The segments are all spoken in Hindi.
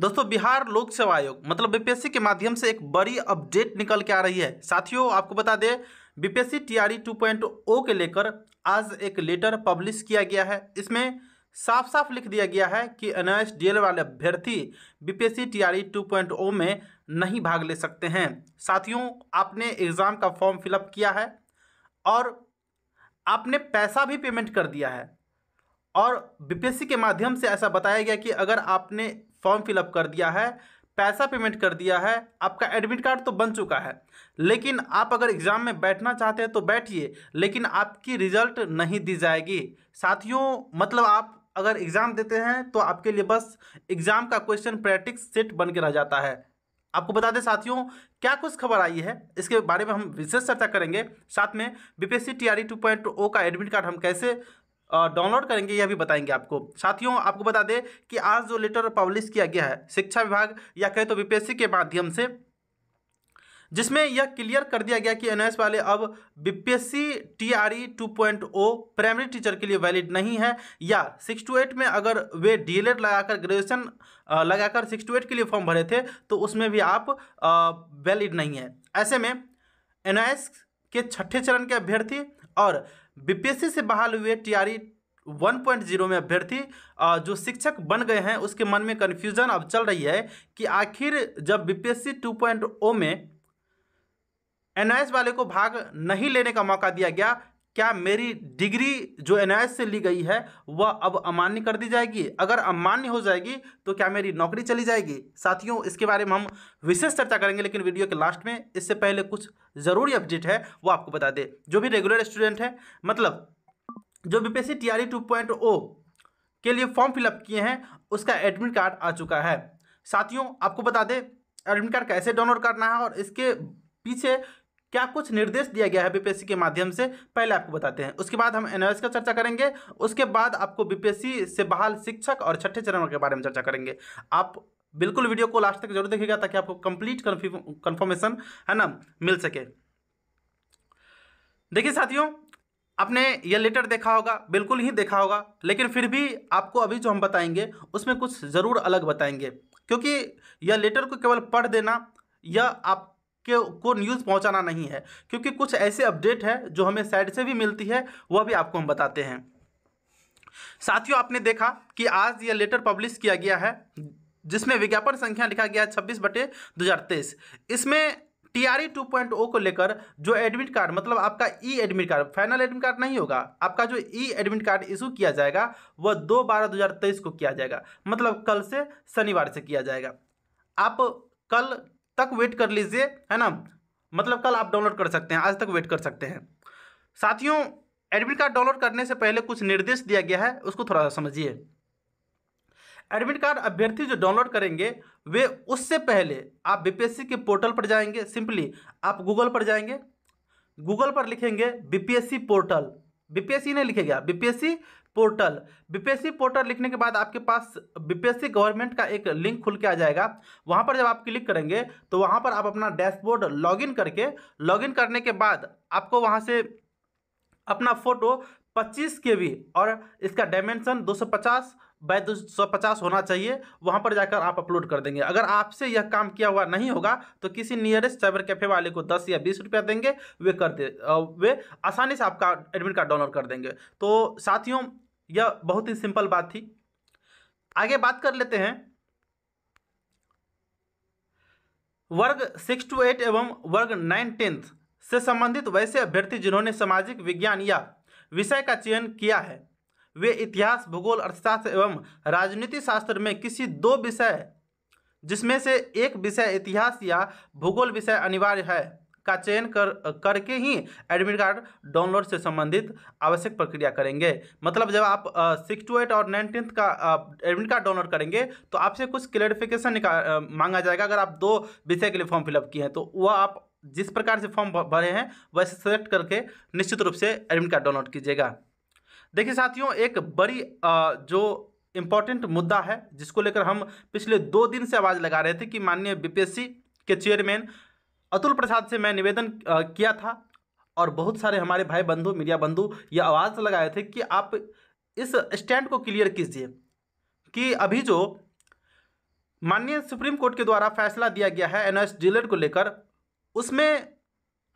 दोस्तों बिहार लोक सेवा आयोग मतलब बीपीएससी के माध्यम से एक बड़ी अपडेट निकल के आ रही है साथियों आपको बता दें बीपीएससी टीआरई 2.0 के लेकर आज एक लेटर पब्लिश किया गया है इसमें साफ साफ लिख दिया गया है कि एन एस वाले अभ्यर्थी बीपीएससी टीआरई 2.0 में नहीं भाग ले सकते हैं साथियों आपने एग्ज़ाम का फॉर्म फिलअप किया है और आपने पैसा भी पेमेंट कर दिया है और बीपीएससी के माध्यम से ऐसा बताया गया कि अगर आपने फॉर्म फिलअप कर दिया है पैसा पेमेंट कर दिया है आपका एडमिट कार्ड तो बन चुका है लेकिन आप अगर एग्ज़ाम में बैठना चाहते हैं तो बैठिए लेकिन आपकी रिजल्ट नहीं दी जाएगी साथियों मतलब आप अगर एग्ज़ाम देते हैं तो आपके लिए बस एग्ज़ाम का क्वेश्चन प्रैक्टिस सेट बन के रह जाता है आपको बता दें साथियों क्या कुछ खबर आई है इसके बारे में हम विशेष चर्चा करेंगे साथ में बीपीएससी टीआरई 2.0 का एडमिट कार्ड हम कैसे डाउनलोड करेंगे यह भी बताएंगे आपको साथियों आपको बता दें कि आज जो लेटर पब्लिश किया गया है शिक्षा विभाग या कहें तो बीपीएससी के माध्यम से जिसमें यह क्लियर कर दिया गया कि एनएस वाले अब बीपीएससी टीआरई 2.0 प्राइमरी टीचर के लिए वैलिड नहीं है या सिक्स टू एट में अगर वे डीएलएड e लगाकर ग्रेजुएशन लगाकर सिक्स टू एट के लिए फॉर्म भरे थे तो उसमें भी आप वैलिड नहीं है ऐसे में एनएस के छठे चरण के अभ्यर्थी और बीपीएससी से बहाल हुए टीआरई 1.0 e में अभ्यर्थी जो शिक्षक बन गए हैं उसके मन में कन्फ्यूजन अब चल रही है कि आखिर जब बीपीएससी 2.0 में एनआईएस वाले को भाग नहीं लेने का मौका दिया गया क्या मेरी डिग्री जो एन से ली गई है वह अब अमान्य कर दी जाएगी अगर अमान्य हो जाएगी तो क्या मेरी नौकरी चली जाएगी साथियों इसके बारे में हम विशेष चर्चा करेंगे लेकिन वीडियो के लास्ट में इससे पहले कुछ ज़रूरी अपडेट है वो आपको बता दें जो भी रेगुलर स्टूडेंट है मतलब जो बीपीएससी टीआरई 2.0 के लिए फॉर्म फिलअप किए हैं उसका एडमिट कार्ड आ चुका है साथियों आपको बता दें एडमिट कार्ड कैसे डाउनलोड करना है और इसके पीछे क्या कुछ निर्देश दिया गया है बीपीएससी के माध्यम से पहले आपको बताते हैं उसके बाद हम एनओएस का चर्चा करेंगे उसके बाद आपको बीपीएससी से बहाल शिक्षक और छठे चरण के बारे में चर्चा करेंगे आप बिल्कुल वीडियो को लास्ट तक जरूर देखिएगा ताकि आपको कंप्लीट कंफर्मेशन है ना मिल सके देखिए साथियों आपने ये लेटर देखा होगा बिल्कुल ही देखा होगा लेकिन फिर भी आपको अभी जो हम बताएंगे उसमें कुछ ज़रूर अलग बताएंगे क्योंकि यह लेटर को केवल पढ़ देना यह आप के को न्यूज़ पहुंचाना नहीं है क्योंकि कुछ ऐसे अपडेट है जो हमें साइड से भी मिलती है वह भी आपको हम बताते हैं साथियों आपने देखा कि आज यह लेटर पब्लिश किया गया है जिसमें विज्ञापन संख्या लिखा गया है छब्बीस बटे दो इसमें T R E two point O को लेकर जो एडमिट कार्ड मतलब आपका E admit card final admit card नहीं होगा आपका जो ई एडमिट कार्ड इशू किया जाएगा वह दो बारह दो हज़ार तेईस को किया जाएगा मतलब कल से शनिवार से किया जाएगा आप कल तक वेट कर लीजिए है ना मतलब कल आप डाउनलोड कर सकते हैं आज तक वेट कर सकते हैं साथियों एडमिट कार्ड डाउनलोड करने से पहले कुछ निर्देश दिया गया है उसको थोड़ा सा समझिए एडमिट कार्ड अभ्यर्थी जो डाउनलोड करेंगे वे उससे पहले आप बीपीएससी के पोर्टल पर जाएंगे सिंपली आप गूगल पर जाएंगे गूगल पर लिखेंगे बीपीएससी पोर्टल बीपीएससी नहीं लिखेगा बीपीएससी पोर्टल बीपीएससी पोर्टल लिखने के बाद आपके पास बीपीएससी गवर्नमेंट का एक लिंक खुल के आ जाएगा वहां पर जब आप क्लिक करेंगे तो वहां पर आप अपना डैशबोर्ड लॉगिन करके लॉगिन करने के बाद आपको वहां से अपना फोटो 25 के वी और इसका डायमेंशन 250 बाय 250 होना चाहिए वहां पर जाकर आप अपलोड कर देंगे अगर आपसे यह काम किया हुआ नहीं होगा तो किसी नियरेस्ट साइबर कैफे वाले को 10 या 20 रुपया देंगे वे कर दे वे आसानी से आपका एडमिट कार्ड डाउनलोड कर देंगे तो साथियों यह बहुत ही सिंपल बात थी आगे बात कर लेते हैं वर्ग सिक्स टू एट एवं वर्ग नाइन टेंथ से संबंधित वैसे अभ्यर्थी जिन्होंने सामाजिक विज्ञान या विषय का चयन किया है वे इतिहास भूगोल अर्थशास्त्र एवं राजनीति शास्त्र में किसी दो विषय जिसमें से एक विषय इतिहास या भूगोल विषय अनिवार्य है का चयन कर करके ही एडमिट कार्ड डाउनलोड से संबंधित आवश्यक प्रक्रिया करेंगे मतलब जब आप सिक्स टू एट और नाइनटीन्थ का एडमिट कार्ड डाउनलोड करेंगे तो आपसे कुछ क्लेरिफिकेशन निकाल मांगा जाएगा अगर आप दो विषय के लिए फॉर्म फिलअप किए हैं तो वह आप जिस प्रकार से फॉर्म भरे हैं वैसे सेलेक्ट करके निश्चित रूप से एडमिट कार्ड डाउनलोड कीजिएगा देखिए साथियों एक बड़ी जो इम्पॉर्टेंट मुद्दा है जिसको लेकर हम पिछले दो दिन से आवाज़ लगा रहे थे कि माननीय बीपीएससी के चेयरमैन अतुल प्रसाद से मैं निवेदन किया था और बहुत सारे हमारे भाई बंधु मीडिया बंधु ये आवाज़ लगाए थे कि आप इस स्टैंड को क्लियर कीजिए कि अभी जो माननीय सुप्रीम कोर्ट के द्वारा फैसला दिया गया है एनओएस डीलर को लेकर उसमें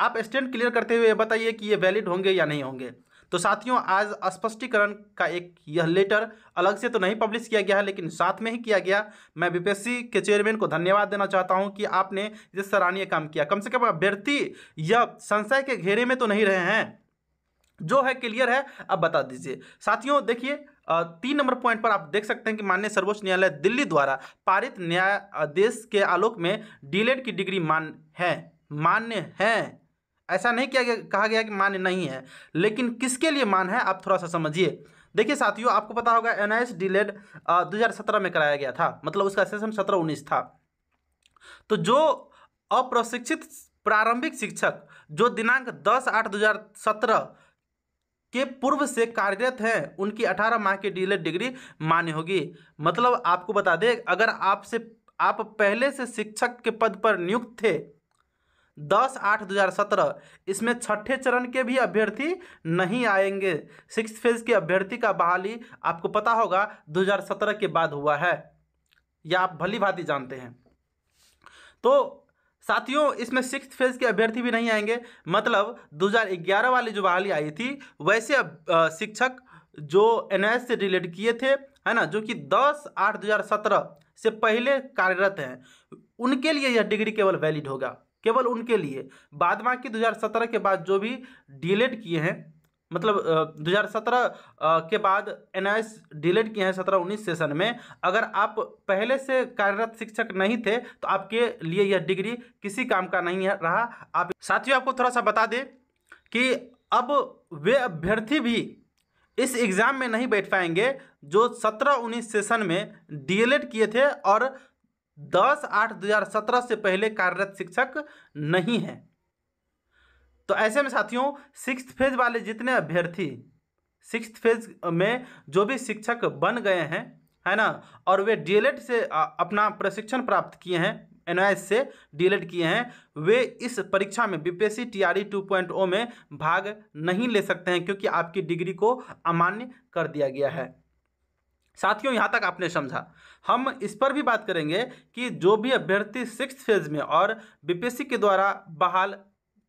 आप स्टैंड क्लियर करते हुए बताइए कि ये वैलिड होंगे या नहीं होंगे तो साथियों आज स्पष्टीकरण का एक यह लेटर अलग से तो नहीं पब्लिश किया गया है लेकिन साथ में ही किया गया मैं बीपीएससी के चेयरमैन को धन्यवाद देना चाहता हूं कि आपने ये सराहनीय काम किया कम से कम अभ्यर्थी यह संशय के घेरे में तो नहीं रहे हैं जो है क्लियर है अब बता दीजिए साथियों देखिए तीन नंबर पॉइंट पर आप देख सकते हैं कि माननीय सर्वोच्च न्यायालय दिल्ली द्वारा पारित न्यायादेश के आलोक में डीलेट की डिग्री मान है मान्य है ऐसा नहीं किया गया कहा गया कि मान्य नहीं है लेकिन किसके लिए मान है आप थोड़ा सा समझिए देखिए साथियों आपको पता होगा एन आई एस डिलेड दो में कराया गया था मतलब उसका सेशन सत्रह उन्नीस था तो जो अप्रशिक्षित प्रारंभिक शिक्षक जो दिनांक दस आठ दो हजार सत्रह के पूर्व से कार्यरत हैं उनकी 18 माह की डीएलएड डिग्री मान्य होगी मतलब आपको बता दें अगर आपसे आप पहले से शिक्षक के पद पर नियुक्त थे दस आठ दो हज़ार सत्रह इसमें छठे चरण के भी अभ्यर्थी नहीं आएंगे सिक्स फेज के अभ्यर्थी का बहाली आपको पता होगा दो हजार सत्रह के बाद हुआ है या आप भली भांति जानते हैं तो साथियों इसमें सिक्स फेज के अभ्यर्थी भी नहीं आएंगे मतलब 2011 वाली जो बहाली आई थी वैसे शिक्षक जो एन से रिलेट किए थे है ना जो कि 10 आठ 2017 से पहले कार्यरत हैं उनके लिए यह डिग्री केवल वैलिड होगा केवल उनके लिए बाद बाकी दो हज़ार सत्रह के बाद जो भी डिलेट किए हैं मतलब दो हज़ार सत्रह के बाद एन डिलेट किए हैं सत्रह उन्नीस सेशन में अगर आप पहले से कार्यरत शिक्षक नहीं थे तो आपके लिए यह डिग्री किसी काम का नहीं रहा आप साथियों आपको थोड़ा सा बता दें कि अब वे अभ्यर्थी भी इस एग्ज़ाम में नहीं बैठ पाएंगे जो सत्रह उन्नीस सेशन में डीएलएड किए थे और दस आठ दो हजार सत्रह से पहले कार्यरत शिक्षक नहीं है तो ऐसे में साथियों सिक्स फेज वाले जितने अभ्यर्थी सिक्स फेज में जो भी शिक्षक बन गए हैं है ना और वे डीएलएड से अपना प्रशिक्षण प्राप्त किए हैं एन से डीएलएड किए हैं वे इस परीक्षा में बीपीएससी टीआरई 2.0 में भाग नहीं ले सकते हैं क्योंकि आपकी डिग्री को अमान्य कर दिया गया है साथियों यहाँ तक आपने समझा हम इस पर भी बात करेंगे कि जो भी अभ्यर्थी सिक्स फेज में और बीपीएससी के द्वारा बहाल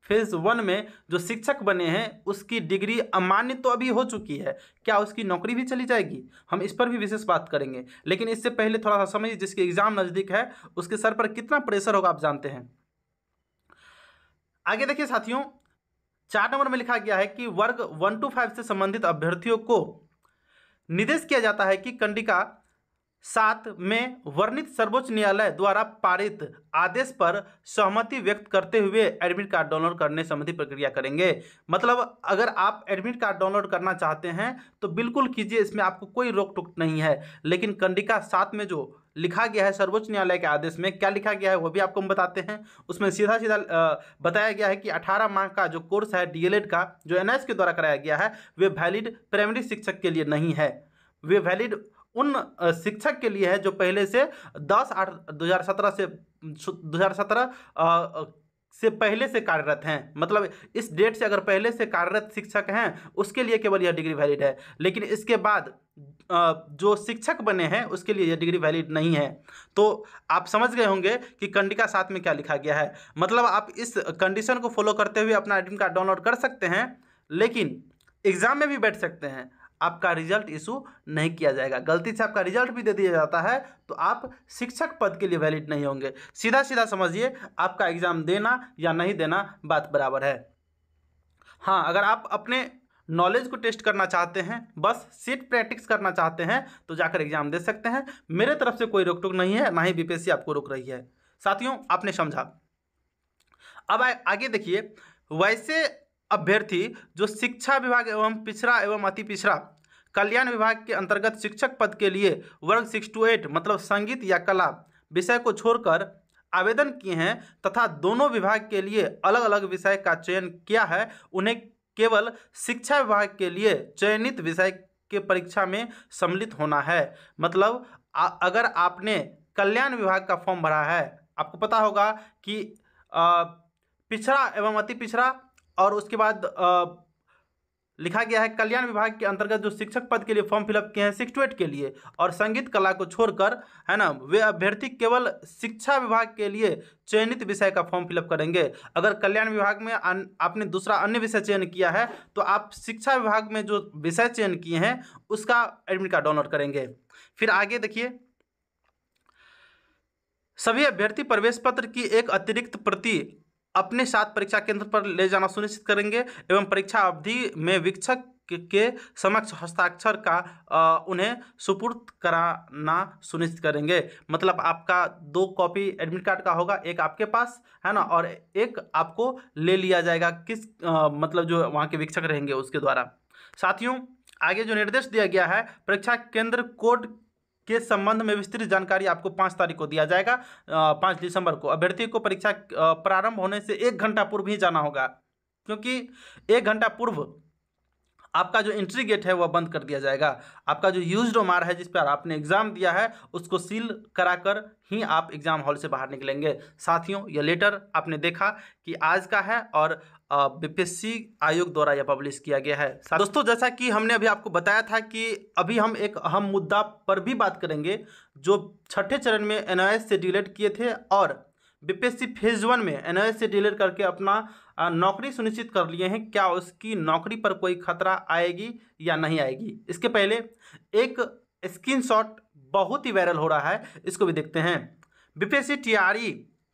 फेज वन में जो शिक्षक बने हैं उसकी डिग्री अमान्य तो अभी हो चुकी है क्या उसकी नौकरी भी चली जाएगी हम इस पर भी विशेष बात करेंगे लेकिन इससे पहले थोड़ा सा समझिए जिसकी एग्जाम नज़दीक है उसके सर पर कितना प्रेशर होगा आप जानते हैं आगे देखिए साथियों चार नंबर में लिखा गया है कि वर्ग वन टू फाइव से संबंधित अभ्यर्थियों को निर्देश किया जाता है कि कंडिका सात में वर्णित सर्वोच्च न्यायालय द्वारा पारित आदेश पर सहमति व्यक्त करते हुए एडमिट कार्ड डाउनलोड करने संबंधी प्रक्रिया करेंगे मतलब अगर आप एडमिट कार्ड डाउनलोड करना चाहते हैं तो बिल्कुल कीजिए इसमें आपको कोई रोक टोक नहीं है लेकिन कंडिका सात में जो लिखा गया है सर्वोच्च न्यायालय के आदेश में क्या लिखा गया है वो भी आपको हम बताते हैं उसमें सीधा सीधा बताया गया है कि 18 माह का जो कोर्स है डीएलएड का जो एनएस के द्वारा कराया गया है वे वैलिड प्राइमरी शिक्षक के लिए नहीं है वे वैलिड उन शिक्षक के लिए है जो पहले से दस आठ दो हज़ार सत्रह से दो हज़ार सत्रह से पहले से कार्यरत हैं मतलब इस डेट से अगर पहले से कार्यरत शिक्षक हैं उसके लिए केवल यह डिग्री वैलिड है लेकिन इसके बाद जो शिक्षक बने हैं उसके लिए यह डिग्री वैलिड नहीं है तो आप समझ गए होंगे कि कंडिका साथ में क्या लिखा गया है मतलब आप इस कंडीशन को फॉलो करते हुए अपना एडमिट कार्ड डाउनलोड कर सकते हैं लेकिन एग्ज़ाम में भी बैठ सकते हैं आपका रिजल्ट इशू नहीं किया जाएगा गलती से आपका रिजल्ट भी दे दिया जाता है तो आप शिक्षक पद के लिए वैलिड नहीं होंगे सीधा सीधा समझिए आपका एग्ज़ाम देना या नहीं देना बात बराबर है हाँ अगर आप अपने नॉलेज को टेस्ट करना चाहते हैं बस सीट प्रैक्टिस करना चाहते हैं तो जाकर एग्जाम दे सकते हैं मेरे तरफ से कोई रोक टोक नहीं है ना ही बीपीएससी आपको रोक रही है साथियों आपने समझा अब आ, आगे देखिए वैसे अभ्यर्थी जो शिक्षा विभाग एवं पिछड़ा एवं अति पिछड़ा कल्याण विभाग के अंतर्गत शिक्षक पद के लिए वर्ग सिक्स टू एट मतलब संगीत या कला विषय को छोड़कर आवेदन किए हैं तथा दोनों विभाग के लिए अलग अलग विषय का चयन किया है उन्हें केवल शिक्षा विभाग के लिए चयनित विषय के परीक्षा में सम्मिलित होना है मतलब आ, अगर आपने कल्याण विभाग का फॉर्म भरा है आपको पता होगा कि पिछड़ा एवं अति पिछड़ा और उसके बाद आ, लिखा गया है कल्याण विभाग के अंतर्गत जो शिक्षक पद के लिए फॉर्म फिलअप किए हैं सिक्स टू एट के लिए और संगीत कला को छोड़कर है ना वे अभ्यर्थी केवल शिक्षा विभाग के लिए चयनित विषय का फॉर्म फिलअप करेंगे अगर कल्याण विभाग में अन, आपने दूसरा अन्य विषय चयन किया है तो आप शिक्षा विभाग में जो विषय चयन किए हैं उसका एडमिट कार्ड डाउनलोड करेंगे फिर आगे देखिए सभी अभ्यर्थी प्रवेश पत्र की एक अतिरिक्त प्रति अपने साथ परीक्षा केंद्र पर ले जाना सुनिश्चित करेंगे एवं परीक्षा अवधि में वीक्षक के समक्ष हस्ताक्षर का आ, उन्हें सुपुर्द कराना सुनिश्चित करेंगे मतलब आपका दो कॉपी एडमिट कार्ड का होगा एक आपके पास है ना और एक आपको ले लिया जाएगा किस आ, मतलब जो वहाँ के वीक्षक रहेंगे उसके द्वारा साथियों आगे जो निर्देश दिया गया है परीक्षा केंद्र कोड के संबंध में विस्तृत जानकारी आपको पाँच तारीख को दिया जाएगा पाँच दिसंबर को अभ्यर्थी को परीक्षा प्रारंभ होने से एक घंटा पूर्व ही जाना होगा क्योंकि एक घंटा पूर्व आपका जो एंट्री गेट है वह बंद कर दिया जाएगा आपका जो यूज ओमार है जिस पर आपने एग्ज़ाम दिया है उसको सील कराकर ही आप एग्ज़ाम हॉल से बाहर निकलेंगे साथियों यह लेटर आपने देखा कि आज का है और बीपीएससी आयोग द्वारा यह पब्लिश किया गया है दोस्तों जैसा कि हमने अभी आपको बताया था कि अभी हम एक अहम मुद्दा पर भी बात करेंगे जो छठे चरण में एन से डिलेट किए थे और बीपीएससी फेज वन में एन से डिलेट करके अपना नौकरी सुनिश्चित कर लिए हैं क्या उसकी नौकरी पर कोई खतरा आएगी या नहीं आएगी इसके पहले एक स्क्रीनशॉट बहुत ही वायरल हो रहा है इसको भी देखते हैं बीपीएससी टीआरई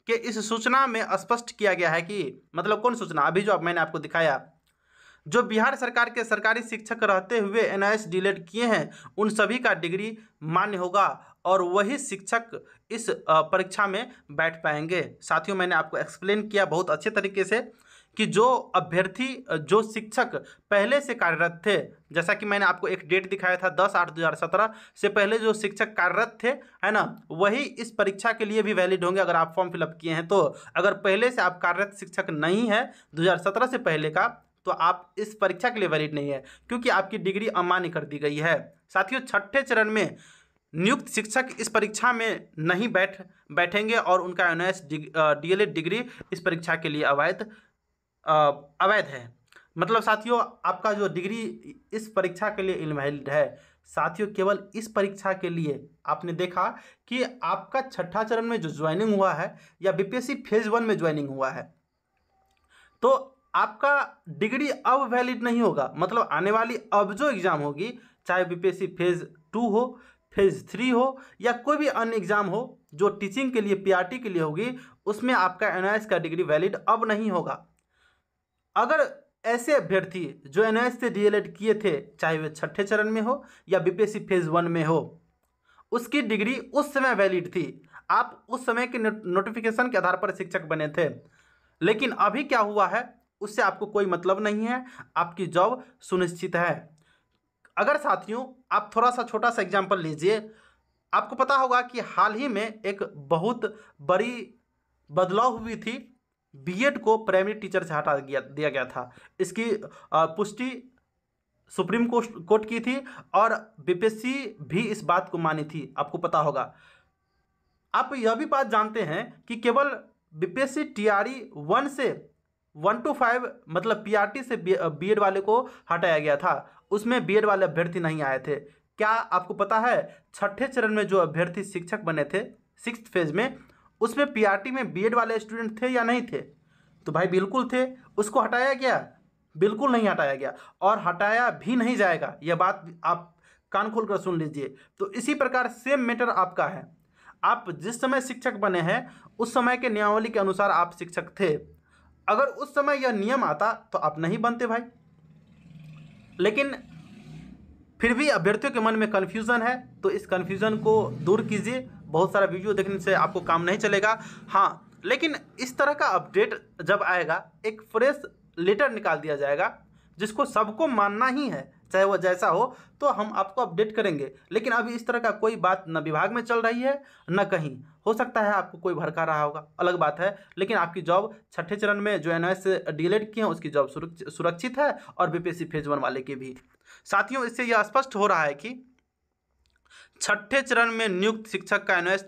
के इस सूचना में स्पष्ट किया गया है कि मतलब कौन सूचना अभी जो मैंने आपको दिखाया जो बिहार सरकार के सरकारी शिक्षक रहते हुए एन आई डिलेट किए हैं उन सभी का डिग्री मान्य होगा और वही शिक्षक इस परीक्षा में बैठ पाएंगे साथियों मैंने आपको एक्सप्लेन किया बहुत अच्छे तरीके से कि जो अभ्यर्थी जो शिक्षक पहले से कार्यरत थे जैसा कि मैंने आपको एक डेट दिखाया था दस आठ दो हज़ार सत्रह से पहले जो शिक्षक कार्यरत थे है ना वही इस परीक्षा के लिए भी वैलिड होंगे अगर आप फॉर्म फिलअप किए हैं तो अगर पहले से आप कार्यरत शिक्षक नहीं है दो से पहले का तो आप इस परीक्षा के लिए वैलिड नहीं है क्योंकि आपकी डिग्री अमान्य कर दी गई है साथियों छठे चरण में नियुक्त शिक्षक इस परीक्षा में नहीं बैठ बैठेंगे और उनका एन एस डी डिग्री इस परीक्षा के लिए अवैध अवैध है मतलब साथियों आपका जो डिग्री इस परीक्षा के लिए इनवैलिड है साथियों केवल इस परीक्षा के लिए आपने देखा कि आपका छठा चरण में जो ज्वाइनिंग हुआ है या बीपीएससी फेज वन में ज्वाइनिंग हुआ है तो आपका डिग्री अब वैलिड नहीं होगा मतलब आने वाली अब जो एग्ज़ाम होगी चाहे बीपीएससी फेज़ टू हो फेज़ थ्री हो या कोई भी अन्य एग्ज़ाम हो जो टीचिंग के लिए पीआरटी के लिए होगी उसमें आपका एनआईएस का डिग्री वैलिड अब नहीं होगा अगर ऐसे अभ्यर्थी जो एन से डी किए थे चाहे वे छठे चरण में हो या बीपीएससी फेज वन में हो उसकी डिग्री उस समय वैलिड थी आप उस समय के नोटिफिकेशन के आधार पर शिक्षक बने थे लेकिन अभी क्या हुआ है उससे आपको कोई मतलब नहीं है आपकी जॉब सुनिश्चित है अगर साथियों आप थोड़ा सा छोटा सा एग्जाम्पल लीजिए आपको पता होगा कि हाल ही में एक बहुत बड़ी बदलाव हुई थी बीएड को प्राइमरी टीचर से हटा गया दिया गया था इसकी पुष्टि सुप्रीम कोर्ट कोर्ट की थी और बीपीएससी भी इस बात को मानी थी आपको पता होगा आप यह भी बात जानते हैं कि केवल बीपीएससी टीआरई e वन से वन टू फाइव मतलब पीआरटी से बीएड वाले को हटाया गया था उसमें बीएड वाले अभ्यर्थी नहीं आए थे क्या आपको पता है छठे चरण में जो अभ्यर्थी शिक्षक बने थे सिक्स फेज में उसमें पीआरटी में बीएड वाले स्टूडेंट थे या नहीं थे तो भाई बिल्कुल थे उसको हटाया गया बिल्कुल नहीं हटाया गया और हटाया भी नहीं जाएगा यह बात आप कान खोल कर सुन लीजिए तो इसी प्रकार सेम मैटर आपका है आप जिस समय शिक्षक बने हैं उस समय के नियमावली के अनुसार आप शिक्षक थे अगर उस समय यह नियम आता तो आप नहीं बनते भाई लेकिन फिर भी अभ्यर्थियों के मन में कन्फ्यूज़न है तो इस कन्फ्यूज़न को दूर कीजिए बहुत सारा वीडियो देखने से आपको काम नहीं चलेगा हाँ लेकिन इस तरह का अपडेट जब आएगा एक फ्रेश लेटर निकाल दिया जाएगा जिसको सबको मानना ही है चाहे वह जैसा हो तो हम आपको अपडेट करेंगे लेकिन अभी इस तरह का कोई बात न विभाग में चल रही है न कहीं हो सकता है आपको कोई भड़का रहा होगा अलग बात है लेकिन आपकी जॉब छठे चरण में जो एन से डिलेट की है उसकी जॉब सुरक्षित है और बीपीएससी फेज वन वाले की भी साथियों इससे यह स्पष्ट हो रहा है कि छठे चरण में नियुक्त शिक्षक का एनओएस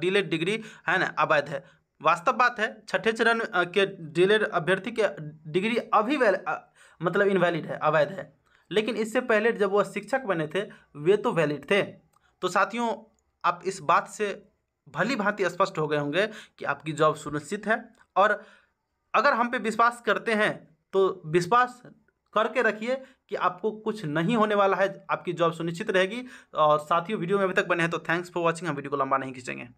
डीलेड डिग्री है ना अवैध है वास्तव बात है छठे चरण के डीलेड अभ्यर्थी के डिग्री अभी वैल मतलब इनवैलिड है अवैध है लेकिन इससे पहले जब वह शिक्षक बने थे वे तो वैलिड थे तो साथियों आप इस बात से भली भांति स्पष्ट हो गए होंगे कि आपकी जॉब सुनिश्चित है और अगर हम पे विश्वास करते हैं तो विश्वास करके रखिए कि आपको कुछ नहीं होने वाला है आपकी जॉब सुनिश्चित रहेगी और साथ ही वीडियो में अभी तक बने हैं तो थैंक्स फॉर वॉचिंग हम वीडियो को लंबा नहीं खींचेंगे